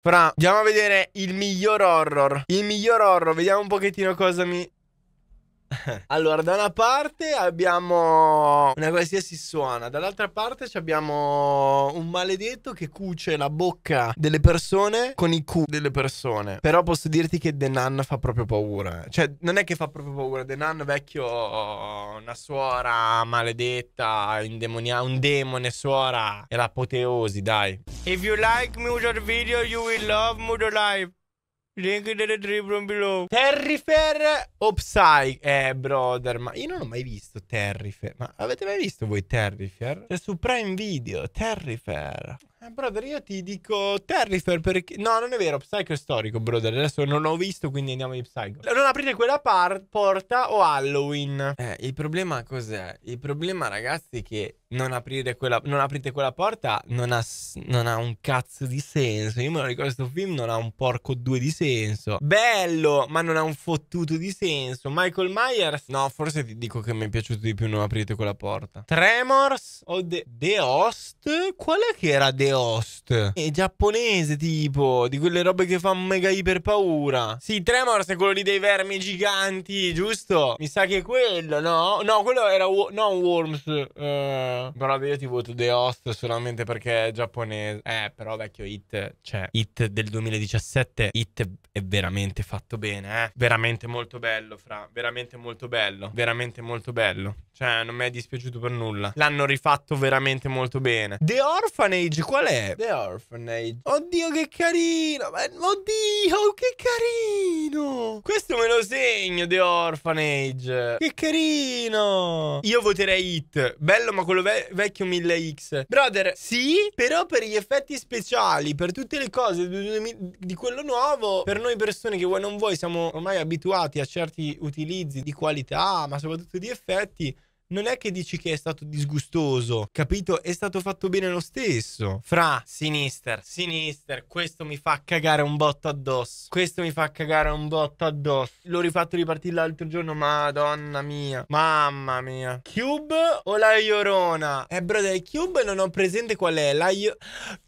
Fra, andiamo a vedere il miglior horror. Il miglior horror, vediamo un pochettino cosa mi Allora, da una parte abbiamo una qualsiasi suona, dall'altra parte abbiamo un maledetto che cuce la bocca delle persone con i cu delle persone. Però posso dirti che The Nun fa proprio paura. Cioè, non è che fa proprio paura. The Nun vecchio, una suora maledetta, indemonia, un demone suora. È l'apoteosi, dai. If you like music video, you will love Mood Live. Link delle tribune below. Terrifer o oh, Psy? Eh, brother, ma io non ho mai visto Terrifer. Ma avete mai visto voi Terrifer? C'è cioè, su Prime Video, Terrifer. Eh, brother, io ti dico Terrifier perché... No, non è vero, Psycho è storico, brother. Adesso non l'ho visto, quindi andiamo di Psycho. Non aprite quella par- porta o Halloween. Eh, il problema cos'è? Il problema, ragazzi, è che non, aprire quella, non aprite quella porta non ha, non ha, un cazzo di senso. Io me lo ricordo questo film, non ha un porco due di senso. Bello, ma non ha un fottuto di senso. Michael Myers, no, forse ti dico che mi è piaciuto di più non aprite quella porta. Tremors o The, The Host? Qual è che era The Host. È eh, giapponese tipo, di quelle robe che fa mega iper paura. Sì, Tremors è quello lì dei vermi giganti, giusto? Mi sa che è quello, no? No, quello era non Worms. Uh, però io ti voto The Host solamente perché è giapponese. Eh, però vecchio Hit, cioè Hit del 2017, Hit è veramente fatto bene, eh. Veramente molto bello, fra, veramente molto bello, veramente molto bello. Cioè, non mi è dispiaciuto per nulla. L'hanno rifatto veramente molto bene. The Orphanage, qual è? The Orphanage. Oddio, che carino. Oddio, che carino. Questo me lo segno, The Orphanage. Che carino. Io voterei Hit. Bello, ma quello ve vecchio 1000X. Brother, sì, però per gli effetti speciali, per tutte le cose di quello nuovo, per noi persone che vuoi non vuoi, siamo ormai abituati a certi utilizzi di qualità, ma soprattutto di effetti non è che dici che è stato disgustoso, capito? È stato fatto bene lo stesso. Fra sinister, sinister, questo mi fa cagare un botto addosso. Questo mi fa cagare un botto addosso. L'ho rifatto ripartire l'altro giorno, madonna mia. Mamma mia. Cube o la Iorona? Eh, brother, Cube non ho presente qual è. La Io...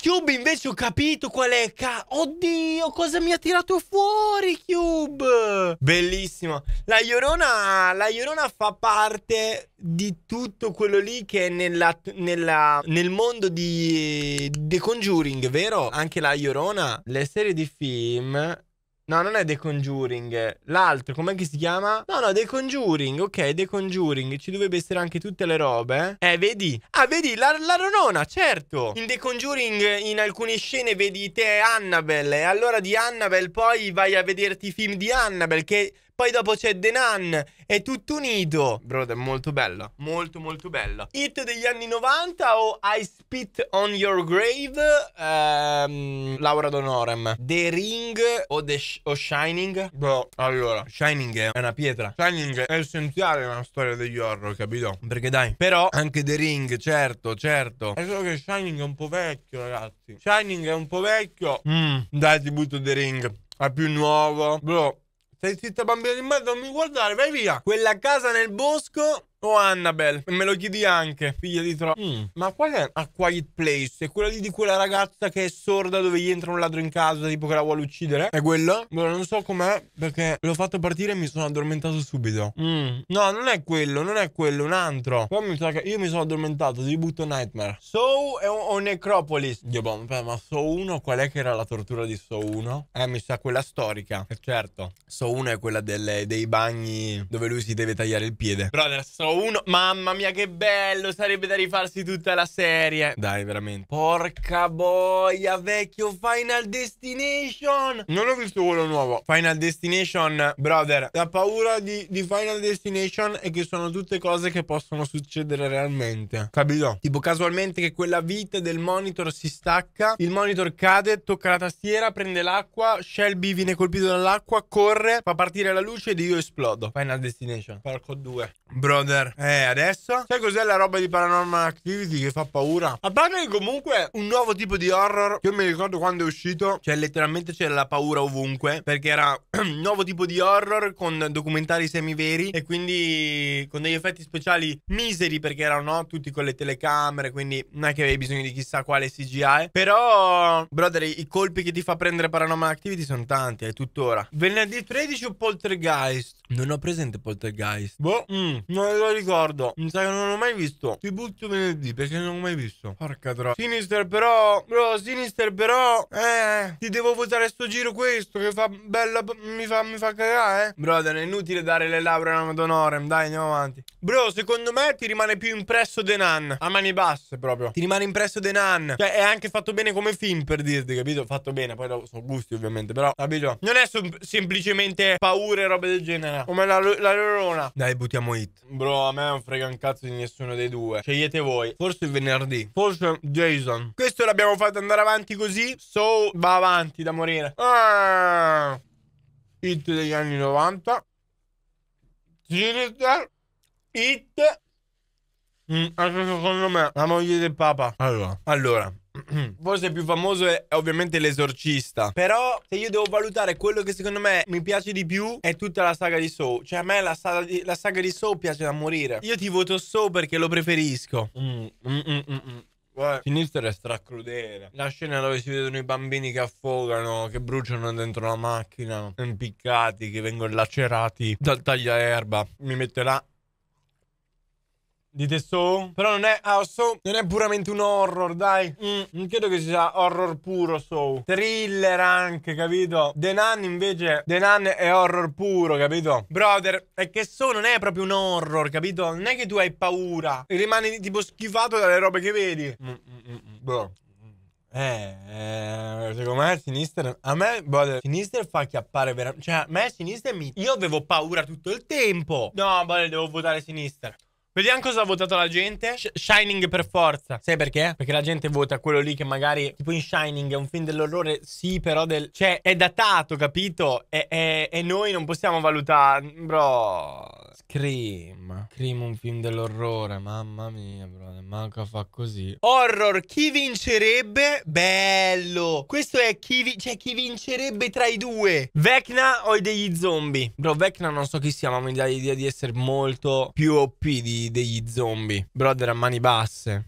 Cube invece ho capito qual è. Ca... Oddio, cosa mi ha tirato fuori Cube? Bellissimo. La Iorona, la Iorona fa parte di tutto quello lì che è nella, nella, nel mondo di The Conjuring, vero? Anche la Iorona, le serie di film No, non è The Conjuring. L'altro, com'è che si chiama? No, no, The Conjuring. Ok, The Conjuring. Ci dovrebbe essere anche tutte le robe. Eh, eh vedi? Ah, vedi, la, la Ronona, certo. In The Conjuring, in alcune scene, vedi te e Annabelle. E allora di Annabelle poi vai a vederti i film di Annabelle che... Poi dopo c'è The Nun, è tutto unito. Bro, è molto bella, molto molto bella. Hit degli anni 90 o I Spit on Your Grave, ehm, Laura Donorem. The Ring o, The Sh o Shining? Bro, allora, Shining è una pietra. Shining è essenziale nella storia degli horror, capito? Perché dai, però anche The Ring, certo, certo. È solo che Shining è un po' vecchio, ragazzi. Shining è un po' vecchio. Mm, dai, ti butto The Ring. È più nuovo. Bro, sei zitto bambino di merda, non mi guardare, vai via. Quella casa nel bosco oh, Annabelle, me lo chiedi anche, figlia di tro... Mm. Ma qual è A Quiet Place? È quella lì di quella ragazza che è sorda dove gli entra un ladro in casa, tipo che la vuole uccidere? È quello? Beh, non so com'è, perché l'ho fatto partire e mi sono addormentato subito. Mm. No, non è quello, non è quello, un altro. Poi mi sa che io mi sono addormentato, ti butto Nightmare. So e o Necropolis. Dio, boh, ma So 1, qual è che era la tortura di So 1? Eh, mi sa quella storica, eh, certo. So 1 è quella delle, dei bagni dove lui si deve tagliare il piede. Brother, So 1. Mamma mia, che bello! Sarebbe da rifarsi tutta la serie. Dai, veramente. Porca boia, vecchio Final Destination. Non ho visto quello nuovo. Final Destination, brother. La paura di, di Final Destination è che sono tutte cose che possono succedere realmente. Capito? Tipo, casualmente che quella vite del monitor si stacca, il monitor cade, tocca la tastiera, prende l'acqua, Shelby viene colpito dall'acqua, corre, fa partire la luce ed io esplodo. Final Destination. Porco 2. Brother thriller. Eh, adesso? Sai cos'è la roba di Paranormal Activity che fa paura? A parte che comunque un nuovo tipo di horror, io mi ricordo quando è uscito, cioè letteralmente c'era la paura ovunque, perché era un nuovo tipo di horror con documentari semiveri e quindi con degli effetti speciali miseri perché erano tutti con le telecamere, quindi non è che avevi bisogno di chissà quale CGI. Però, brother, i colpi che ti fa prendere Paranormal Activity sono tanti, è tuttora. Venerdì 13 o Poltergeist? Non ho presente Poltergeist. Boh, mm, non lo lo ricordo. Mi sa che non l'ho mai visto. Ti butto venerdì, perché non l'ho mai visto. Porca troia. Sinister però, bro, Sinister però, eh, ti devo votare sto giro questo che fa bella, mi fa, mi fa cagare, eh. Brother, è inutile dare le labbra a una d'onorem, dai, andiamo avanti. Bro, secondo me ti rimane più impresso The Nun, a mani basse proprio. Ti rimane impresso The Nun. Cioè, è anche fatto bene come film, per dirti, capito? Fatto bene, poi dopo sono gusti ovviamente, però, capito? Non è semplicemente paure e roba del genere, come la, la lorona. Dai, buttiamo hit. Bro, a me non frega un cazzo di nessuno dei due. Scegliete voi. Forse venerdì. Forse Jason. Questo l'abbiamo fatto andare avanti così. So va avanti da morire. Ah, hit degli anni 90. Sinister. Hit. Mm, anche secondo me. La moglie del papa. Allora. Allora. forse il più famoso è, ovviamente l'esorcista. Però se io devo valutare quello che secondo me mi piace di più è tutta la saga di Saw. Cioè a me la saga di, la saga di Soul piace da morire. Io ti voto Saw perché lo preferisco. Mm, mm, mm, mm, mm. Sinistra è stracrudele. La scena dove si vedono i bambini che affogano, che bruciano dentro la macchina, impiccati, che vengono lacerati dal tagliaerba. Mi metterà di The Soul. Però non è. Ah, Soul non è puramente un horror, dai. Mm, non credo che sia horror puro Soul. Thriller anche, capito? The Nun invece. The Nun è horror puro, capito? Brother, è che Soul non è proprio un horror, capito? Non è che tu hai paura. E rimani tipo schifato dalle robe che vedi. Mm, mm, mm, mm. bro. Eh, eh, secondo me Sinister a me brother, Sinister fa chiappare veramente cioè a me Sinister mi io avevo paura tutto il tempo no brother devo votare Sinister Vediamo cosa ha votato la gente. Sh Shining per forza. Sai perché? Perché la gente vota quello lì che magari, tipo in Shining, è un film dell'orrore, sì, però del... Cioè, è datato, capito? E, e, e noi non possiamo valutare... Bro... Scream. Scream un film dell'orrore, mamma mia, bro. Manca fa così. Horror, chi vincerebbe? Bello. Questo è chi, vi cioè, chi vincerebbe tra i due. Vecna o degli zombie? Bro, Vecna non so chi sia, ma mi dà l'idea di essere molto più OP di, degli zombie. Brother a mani basse.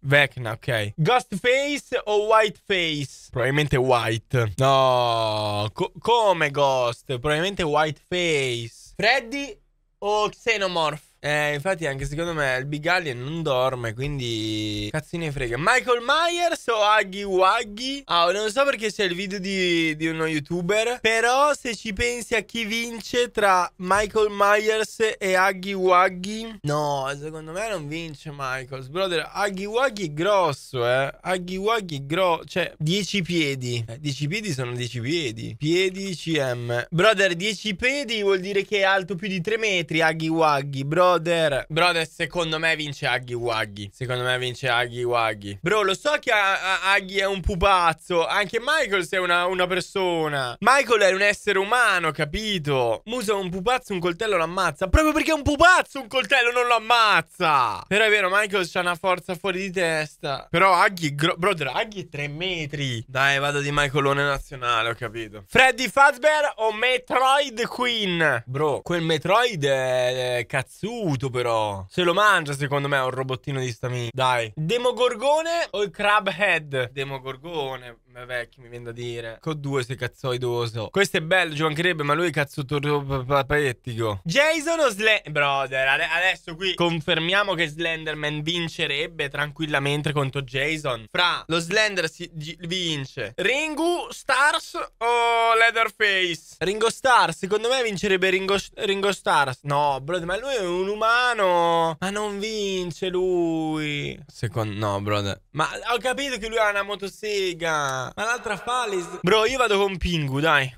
Vecna, ok. Ghostface o Whiteface? Probabilmente White. No, co come Ghost? Probabilmente Whiteface. Freddy or oh, Xenomorph. Eh, infatti anche secondo me il Big Alien non dorme, quindi cazzine frega. Michael Myers o Aghi Waggy? Ah, non so perché c'è il video di, di, uno youtuber, però se ci pensi a chi vince tra Michael Myers e Aghi Waggy. no, secondo me non vince Michael. Brother, Aghi Waggy è grosso, eh. Aghi Waggy è grosso, cioè 10 piedi. Eh, 10 piedi sono 10 piedi. Piedi CM. Brother, 10 piedi vuol dire che è alto più di 3 metri, Aghi Waggy, bro. Brother, brother, secondo me vince Aggy Waggy. Secondo me vince Aggy Waggy. Bro, lo so che Aggy è un pupazzo. Anche Michael sei una, una, persona. Michael è un essere umano, capito? Musa un pupazzo, un coltello lo ammazza. Proprio perché è un pupazzo, un coltello non lo ammazza. Però è vero, Michael c'ha una forza fuori di testa. Però Aghi, brother, Aggy è 3 metri. Dai, vado di Michaelone nazionale, ho capito. Freddy Fazbear o Metroid Queen? Bro, quel Metroid è, è Katsuo crudo però. Se lo mangia secondo me un robottino di stamina. Dai. Demogorgone o il crab head? Demogorgone ma vecchio, mi viene da dire. Con due sei cazzoidoso. Questo è bello, ci mancherebbe, ma lui è cazzo cazzotopapettico. Jason o Slen... Brother, adesso qui confermiamo che Slenderman vincerebbe tranquillamente contro Jason. Fra lo Slender si vince Ringu, Stars o Leatherface? Ringo Stars, secondo me vincerebbe Ringo, Ringo Stars. No, brother, ma lui è un umano. Ma non vince lui. Secondo... No, brother. Ma ho capito che lui ha una motosega ma, l'altra Falis. Bro, io vado con Pingu, dai.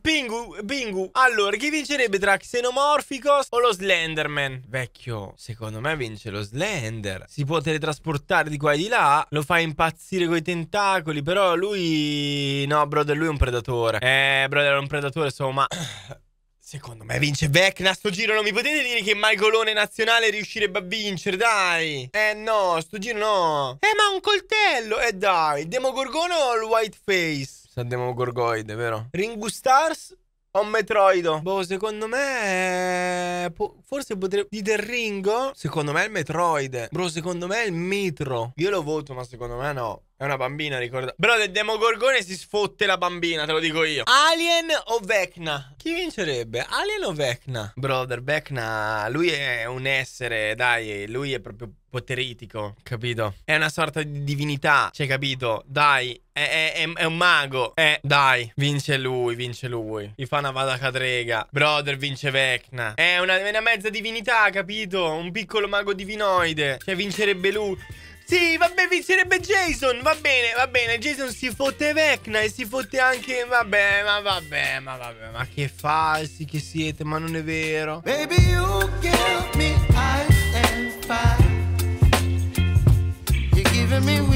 Pingu, Pingu. Allora, chi vincerebbe tra Xenomorphicos o lo Slenderman? Vecchio, secondo me vince lo Slender. Si può teletrasportare di qua e di là. Lo fa impazzire coi tentacoli. Però lui... No, brother, lui è un predatore. Eh, brother, è un predatore, insomma... Secondo me vince Vecna sto giro, non mi potete dire che Maigolone nazionale riuscirebbe a vincere, dai! Eh no, sto giro no! Eh ma un coltello! Eh dai, Demogorgono o il Whiteface? Sa Demogorgoide, vero? Ringu o Metroido? Boh, secondo me... Eh, forse potrebbe... Di The Ringo? Secondo me è il Metroid. Bro, secondo me è il Mitro. Io lo voto, ma secondo me no. È una bambina, ricorda. Bro, del Demogorgone si sfotte la bambina, te lo dico io. Alien o Vecna? Chi vincerebbe? Alien o Vecna? Brother, Vecna, lui è un essere, dai, lui è proprio poteritico, capito? È una sorta di divinità, cioè, capito? Dai, è, è, è, un mago. Eh, dai, vince lui, vince lui. Gli fa una vada cadrega. Brother vince Vecna. È una, una mezza divinità, capito? Un piccolo mago divinoide. Cioè, vincerebbe lui. Sì, vabbè, vincerebbe Jason. Va bene, va bene. Jason si fotte Vecna e si fotte anche. Vabbè, ma vabbè, ma vabbè. Ma che falsi che siete, ma non è vero. Baby, you give me ice and fire. You're giving me